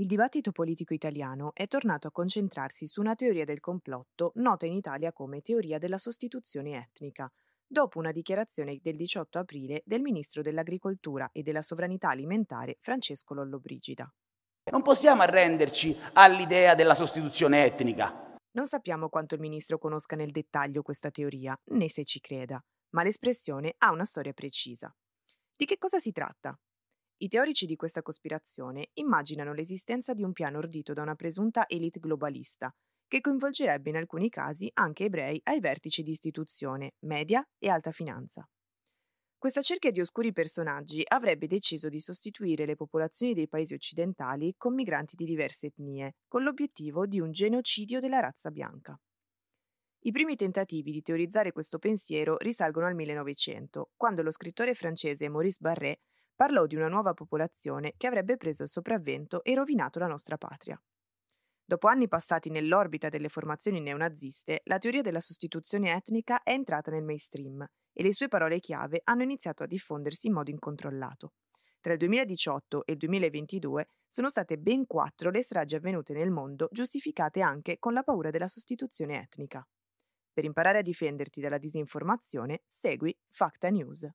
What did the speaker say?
Il dibattito politico italiano è tornato a concentrarsi su una teoria del complotto nota in Italia come teoria della sostituzione etnica, dopo una dichiarazione del 18 aprile del ministro dell'Agricoltura e della Sovranità Alimentare Francesco Lollobrigida. Non possiamo arrenderci all'idea della sostituzione etnica. Non sappiamo quanto il ministro conosca nel dettaglio questa teoria, né se ci creda, ma l'espressione ha una storia precisa. Di che cosa si tratta? I teorici di questa cospirazione immaginano l'esistenza di un piano ordito da una presunta elite globalista, che coinvolgerebbe in alcuni casi anche ebrei ai vertici di istituzione, media e alta finanza. Questa cerchia di oscuri personaggi avrebbe deciso di sostituire le popolazioni dei paesi occidentali con migranti di diverse etnie, con l'obiettivo di un genocidio della razza bianca. I primi tentativi di teorizzare questo pensiero risalgono al 1900, quando lo scrittore francese Maurice Barret parlò di una nuova popolazione che avrebbe preso il sopravvento e rovinato la nostra patria. Dopo anni passati nell'orbita delle formazioni neonaziste, la teoria della sostituzione etnica è entrata nel mainstream e le sue parole chiave hanno iniziato a diffondersi in modo incontrollato. Tra il 2018 e il 2022 sono state ben quattro le stragi avvenute nel mondo giustificate anche con la paura della sostituzione etnica. Per imparare a difenderti dalla disinformazione, segui Facta News.